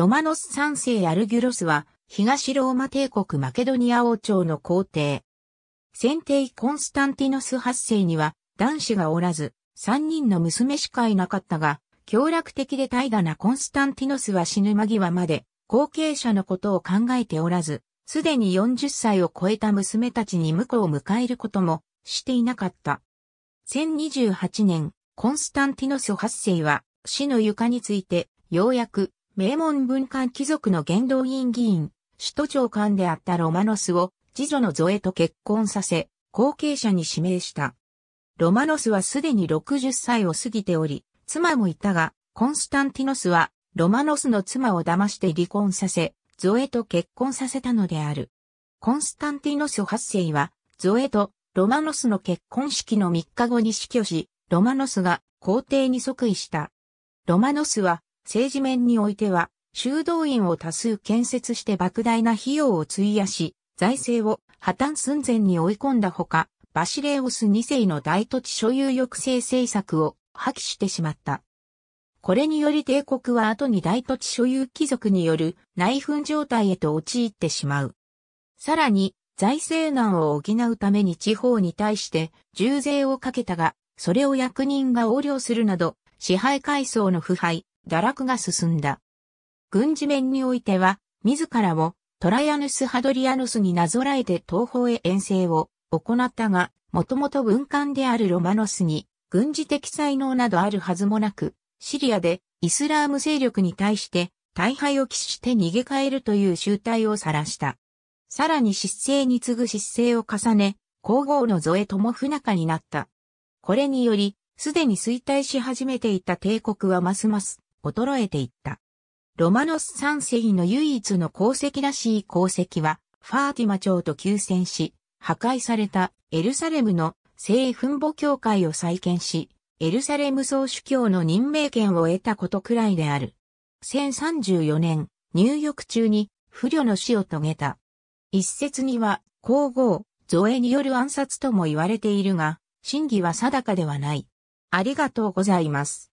ロマノス三世アルギュロスは、東ローマ帝国マケドニア王朝の皇帝。先帝コンスタンティノス八世には、男子がおらず、三人の娘しかいなかったが、協楽的で怠惰なコンスタンティノスは死ぬ間際まで、後継者のことを考えておらず、すでに40歳を超えた娘たちに婿を迎えることもしていなかった。1028年、コンスタンティノス8世は死の床について、ようやく名門文官貴族の元老院議員、首都長官であったロマノスを次女のゾエと結婚させ、後継者に指名した。ロマノスはすでに60歳を過ぎており、妻もいたが、コンスタンティノスはロマノスの妻を騙して離婚させ、ゾエと結婚させたのである。コンスタンティノス8世は、ゾエとロマノスの結婚式の3日後に死去し、ロマノスが皇帝に即位した。ロマノスは政治面においては、修道院を多数建設して莫大な費用を費やし、財政を破綻寸前に追い込んだほか、バシレオス2世の大土地所有抑制政策を破棄してしまった。これにより帝国は後に大土地所有貴族による内紛状態へと陥ってしまう。さらに、財政難を補うために地方に対して重税をかけたが、それを役人が横領するなど、支配階層の腐敗、堕落が進んだ。軍事面においては、自らをトライアヌス・ハドリアヌスになぞらえて東方へ遠征を行ったが、もともと軍艦であるロマノスに軍事的才能などあるはずもなく、シリアでイスラーム勢力に対して大敗を喫して逃げ帰るという集体を晒した。さらに失勢に次ぐ失勢を重ね、皇后のゾエとも不仲になった。これにより、すでに衰退し始めていた帝国はますます衰えていった。ロマノス三世の唯一の功績らしい功績は、ファーティマ朝と休戦し、破壊されたエルサレムの聖墳墓教会を再建し、エルサレム総主教の任命権を得たことくらいである。1034年、入浴中に不慮の死を遂げた。一説には、皇后、造営による暗殺とも言われているが、真偽は定かではない。ありがとうございます。